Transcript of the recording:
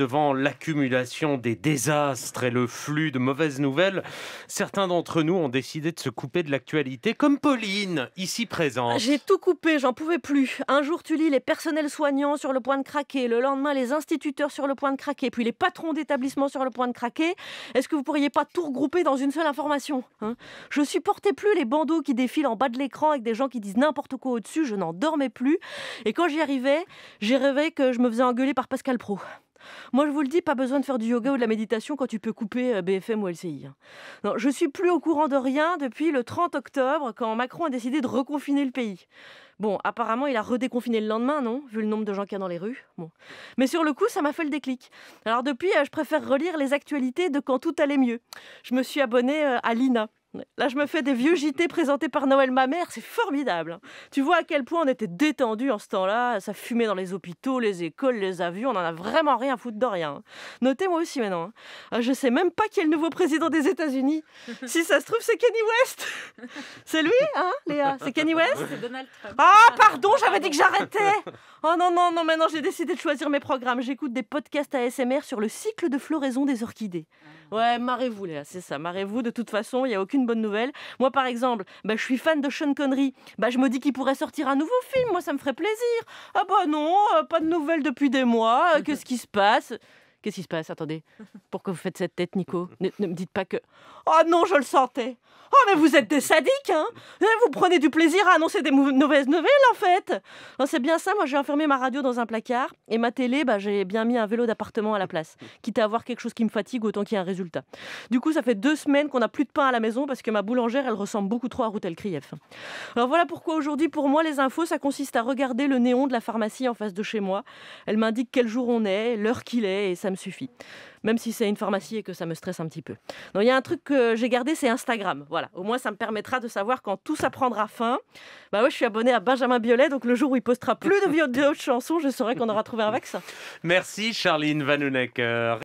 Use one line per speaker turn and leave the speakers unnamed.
Devant l'accumulation des désastres et le flux de mauvaises nouvelles, certains d'entre nous ont décidé de se couper de l'actualité, comme Pauline, ici présente. J'ai tout coupé, j'en pouvais plus. Un jour, tu lis les personnels soignants sur le point de craquer, le lendemain, les instituteurs sur le point de craquer, puis les patrons d'établissements sur le point de craquer. Est-ce que vous pourriez pas tout regrouper dans une seule information hein Je supportais plus les bandeaux qui défilent en bas de l'écran avec des gens qui disent n'importe quoi au-dessus, je n'en dormais plus. Et quand j'y arrivais, j'ai rêvé que je me faisais engueuler par Pascal Pro. Moi, je vous le dis, pas besoin de faire du yoga ou de la méditation quand tu peux couper euh, BFM ou LCI. Hein. Non, je suis plus au courant de rien depuis le 30 octobre, quand Macron a décidé de reconfiner le pays. Bon, apparemment, il a redéconfiné le lendemain, non Vu le nombre de gens qu'il y a dans les rues. Mais sur le coup, ça m'a fait le déclic. Alors depuis, euh, je préfère relire les actualités de quand tout allait mieux. Je me suis abonnée euh, à l'INA. Là, je me fais des vieux JT présentés par Noël ma mère, c'est formidable. Hein. Tu vois à quel point on était détendu en ce temps-là, ça fumait dans les hôpitaux, les écoles, les avions, on en a vraiment rien à de rien. Hein. Notez moi aussi maintenant. Hein, ah, je sais même pas qui est le nouveau président des États-Unis. Si ça se trouve, c'est Kenny West. C'est lui, hein, Léa C'est Kenny West C'est Donald Trump. Ah, pardon, j'avais dit que j'arrêtais. Oh non, non, non, maintenant j'ai décidé de choisir mes programmes. J'écoute des podcasts ASMR sur le cycle de floraison des orchidées. Ah. Ouais, marrez-vous, Léa, c'est ça, marrez-vous. De toute façon, il n'y a aucune bonne nouvelle. Moi, par exemple, bah, je suis fan de Sean Connery. Bah, je me dis qu'il pourrait sortir un nouveau film. Moi, ça me ferait plaisir. Ah bah non, euh, pas de nouvelles depuis des mois. Euh, qu'est-ce qui se passe Qu'est-ce qui se passe Attendez, pourquoi vous faites cette tête, Nico ne, me dites pas que. Oh non, je le sentais Oh, mais vous êtes des sadiques, hein, hein Vous prenez du plaisir à annoncer des mauvaises nouvelles, en fait C'est bien ça, moi j'ai enfermé ma radio dans un placard et ma télé, bah, j'ai bien mis un vélo d'appartement à la place. Quitte à avoir quelque chose qui me fatigue, autant qu'il y ait un résultat. Du coup, ça fait deux semaines qu'on n'a plus de pain à la maison parce que ma boulangère, elle ressemble beaucoup trop à Routel Krief. Alors voilà pourquoi aujourd'hui, pour moi, les infos, ça consiste à regarder le néon de la pharmacie en face de chez moi. Elle m'indique quel jour on est, l'heure qu'il est et ça me suffit. Même si c'est une pharmacie et que ça me stresse un petit peu. Donc il y a un truc que j'ai gardé, c'est Instagram. Voilà, au moins ça me permettra de savoir quand tout ça prendra fin. Bah ouais, je suis abonnée à Benjamin Biolay, donc le jour où il postera plus de vidéos de chansons, je saurai qu'on aura trouvé un vaccin. Merci Charline Vanhoenacker.